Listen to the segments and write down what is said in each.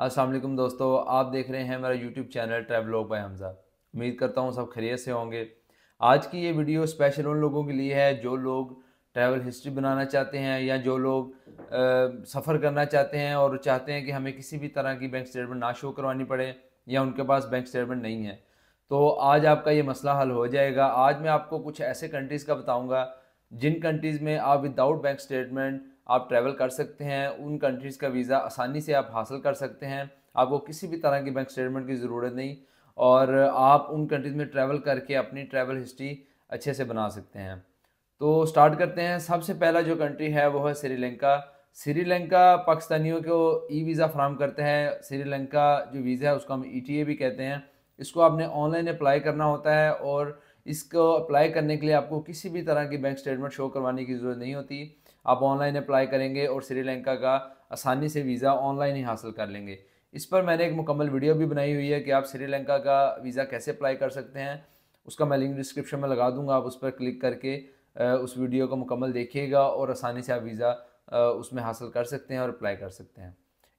असलम दोस्तों आप देख रहे हैं मेरा YouTube channel travelogue by Hamza उम्मीद करता हूँ सब खैरियत से होंगे आज की ये वीडियो स्पेशल उन लोगों के लिए है जो लोग ट्रैवल हिस्ट्री बनाना चाहते हैं या जो लोग सफ़र करना चाहते हैं और चाहते हैं कि हमें किसी भी तरह की बैंक स्टेटमेंट ना शो करवानी पड़े या उनके पास बैंक स्टेटमेंट नहीं है तो आज आपका ये मसला हल हो जाएगा आज मैं आपको कुछ ऐसे कंट्रीज़ का बताऊँगा जिन कंट्रीज़ में आप विदाउट बैंक स्टेटमेंट आप ट्रैवल कर सकते हैं उन कंट्रीज़ का वीज़ा आसानी से आप हासिल कर सकते हैं आपको किसी भी तरह की बैंक स्टेटमेंट की ज़रूरत नहीं और आप उन कंट्रीज़ में ट्रैवल करके अपनी ट्रैवल हिस्ट्री अच्छे से बना सकते हैं तो स्टार्ट करते हैं सबसे पहला जो कंट्री है वो है श्रीलंका श्रीलंका पाकिस्तानियों को ई वीज़ा फ्राहम करते हैं श्रीलंका जो वीज़ा है उसको हम ई e भी कहते हैं इसको आपने ऑनलाइन अप्लाई करना होता है और इसको अप्लाई करने के लिए आपको किसी भी तरह की बैंक स्टेटमेंट शो करवाने की ज़रूरत नहीं होती आप ऑनलाइन अप्लाई करेंगे और श्रीलंका का आसानी से वीज़ा ऑनलाइन ही हासिल कर लेंगे इस पर मैंने एक मुकम्मल वीडियो भी बनाई हुई है कि आप श्रीलंका का वीज़ा कैसे अप्लाई कर सकते हैं उसका मैं लिंक डिस्क्रिप्शन में लगा दूंगा आप उस पर क्लिक करके उस वीडियो को मुकम्मल देखिएगा और आसानी से आप वीज़ा उसमें हासिल कर सकते हैं और अप्लाई कर सकते हैं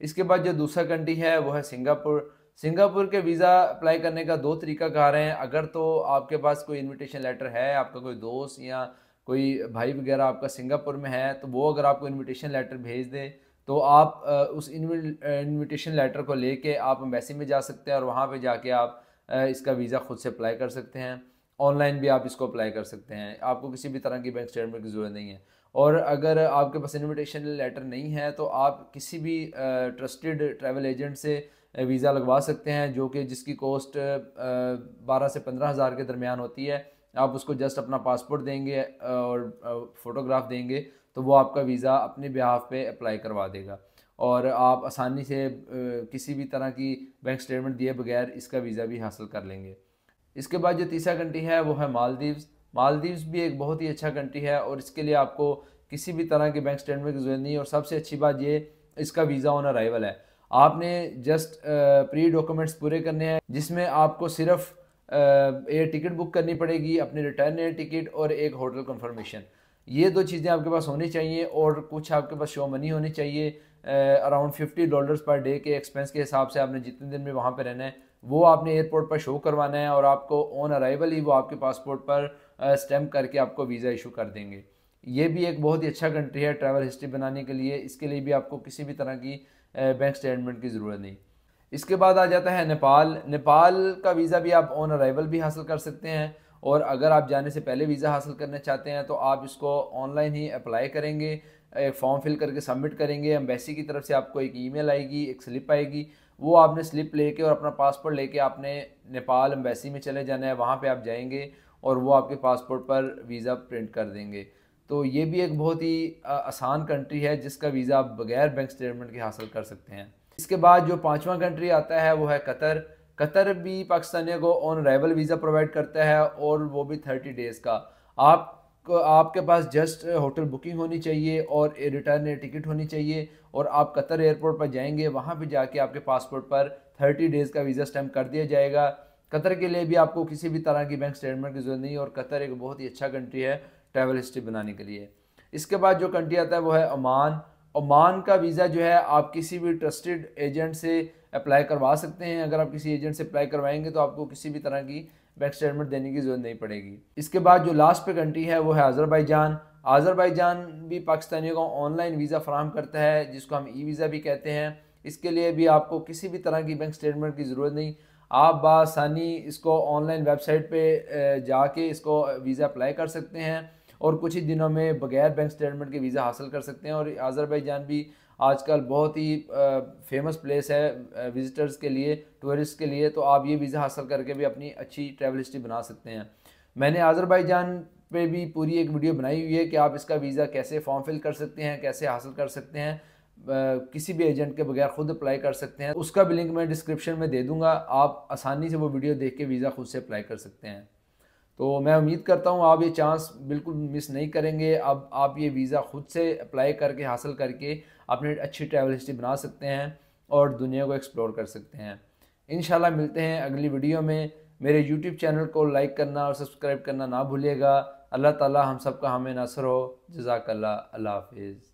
इसके बाद जो दूसरा कंट्री है वो है सिंगापुर सिंगापुर के वीज़ा अप्लाई करने का दो तरीका रहे हैं अगर तो आपके पास कोई इनविटेशन लेटर है आपका कोई दोस्त या कोई भाई वगैरह आपका सिंगापुर में है तो वो अगर आपको इनविटेशन लेटर भेज दे तो आप उस इनविटेशन लेटर को लेके आप एम्बेसी में जा सकते हैं और वहाँ पे जाके आप इसका वीज़ा खुद से अप्लाई कर सकते हैं ऑनलाइन भी आप इसको अप्लाई कर सकते हैं आपको किसी भी तरह की बैंक स्टेटमेंट की ज़रूरत नहीं है और अगर आपके पास इनविटेशन लेटर नहीं है तो आप किसी भी ट्रस्टेड ट्रैवल एजेंट से वीज़ा लगवा सकते हैं जो कि जिसकी कॉस्ट बारह से पंद्रह हज़ार के दरमियान होती है आप उसको जस्ट अपना पासपोर्ट देंगे और फ़ोटोग्राफ देंगे तो वो आपका वीज़ा अपने बिहाफ पे अप्लाई करवा देगा और आप आसानी से किसी भी तरह की बैंक स्टेटमेंट दिए बगैर इसका वीज़ा भी हासिल कर लेंगे इसके बाद जो तीसरा कंट्री है वो है मालदीव्स मालदीव्स भी एक बहुत ही अच्छा कंट्री है और इसके लिए आपको किसी भी तरह के बैंक स्टेटमेंट की जरूरत नहीं और सबसे अच्छी बात ये इसका वीज़ा ऑन अराइवल है आपने जस्ट प्री डॉक्यूमेंट्स पूरे करने हैं जिसमें आपको सिर्फ एयर टिकट बुक करनी पड़ेगी अपनी रिटर्न एयर टिकट और एक होटल कंफर्मेशन ये दो चीज़ें आपके पास होनी चाहिए और कुछ आपके पास शो मनी होनी चाहिए around fifty dollars per day के एक्सपेंस के हिसाब से आपने जितने दिन में वहाँ पर रहना है वो आपने एयरपोर्ट पर शो करवाना है और आपको ऑन अराइवल ही वो आपके पासपोर्ट पर स्टैम्प करके आपको वीज़ा इशू कर देंगे ये भी एक बहुत ही अच्छा कंट्री है ट्रैवल हिस्ट्री बनाने के लिए इसके लिए भी आपको किसी भी तरह की बैंक स्टेटमेंट की ज़रूरत नहीं इसके बाद आ जाता है नेपाल नेपाल का वीज़ा भी आप ऑन अराइवल भी हासिल कर सकते हैं और अगर आप जाने से पहले वीज़ा हासिल करना चाहते हैं तो आप इसको ऑनलाइन ही अप्लाई करेंगे एक फॉर्म फिल करके सबमिट करेंगे एम्बेसी की तरफ से आपको एक ईमेल आएगी एक स्लिप आएगी वो आपने स्लिप लेके और अपना पासपोर्ट लेके आपने नेपाल एम्बेसी में चले जाना है वहाँ पे आप जाएंगे और वो आपके पासपोर्ट पर वीज़ा प्रिंट कर देंगे तो ये भी एक बहुत ही आसान कंट्री है जिसका वीज़ा आप बगैर बैंक स्टेटमेंट के हासिल कर सकते हैं इसके बाद जो पाँचवा कंट्री आता है वो है कतर कतर भी पाकिस्तानियों को ऑन अराइवल वीज़ा प्रोवाइड करता है और वो भी थर्टी डेज़ का आप आपके पास जस्ट होटल बुकिंग होनी चाहिए और रिटर्न टिकट होनी चाहिए और आप कतर एयरपोर्ट पर जाएंगे वहाँ पर जाके आपके पासपोर्ट पर थर्टी डेज़ का वीज़ा स्टैम्प कर दिया जाएगा कतर के लिए भी आपको किसी भी तरह की बैंक स्टेटमेंट की जरूरत नहीं और कतर एक बहुत ही अच्छा कंट्री है ट्रैवल हिस्ट्री बनाने के लिए इसके बाद जो कंट्री आता है वो है ओमान ओमान का वीज़ा जो है आप किसी भी ट्रस्टेड एजेंट से अप्लाई करवा सकते हैं अगर आप किसी एजेंट से अप्लाई करवाएंगे तो आपको किसी भी तरह की बैंक स्टेटमेंट देने की ज़रूरत नहीं पड़ेगी इसके बाद जो लास्ट पे कंट्री है वो है आज़रबाई जान भी पाकिस्तानियों को ऑनलाइन वीज़ा फ्राहम करता है जिसको हम ई वीज़ा भी कहते हैं इसके लिए भी आपको किसी भी तरह की बैंक स्टेटमेंट की ज़रूरत नहीं आप बासानी इसको ऑनलाइन वेबसाइट पे जाके इसको वीज़ा अप्लाई कर सकते हैं और कुछ ही दिनों में बगैर बैंक स्टेटमेंट के वीज़ा हासिल कर सकते हैं और आज़रबाईजान भी आजकल बहुत ही फेमस प्लेस है विज़िटर्स के लिए टूरिस्ट के लिए तो आप ये वीज़ा हासिल करके भी अपनी अच्छी ट्रैवल हिस्ट्री बना सकते हैं मैंने आज़रबाईजान पे भी पूरी एक वीडियो बनाई हुई है कि आप इसका वीज़ा कैसे फॉर्म फिल कर सकते हैं कैसे हासिल कर सकते हैं किसी भी एजेंट के बगैर खुद अप्लाई कर सकते हैं उसका भी लिंक मैं डिस्क्रिप्शन में दे दूंगा आप आसानी से वो वीडियो देख के वीज़ा खुद से अप्लाई कर सकते हैं तो मैं उम्मीद करता हूँ आप ये चांस बिल्कुल मिस नहीं करेंगे अब आप ये वीज़ा ख़ुद से अप्लाई करके हासिल करके अपने अच्छी ट्रैवल हिस्ट्री बना सकते हैं और दुनिया को एक्सप्लोर कर सकते हैं इन मिलते हैं अगली वीडियो में मेरे यूट्यूब चैनल को लाइक करना और सब्सक्राइब करना ना भूलिएगा अल्लाह ताला हम सब का हमें नसर हो जजाकल्ला अल्लाह हाफिज़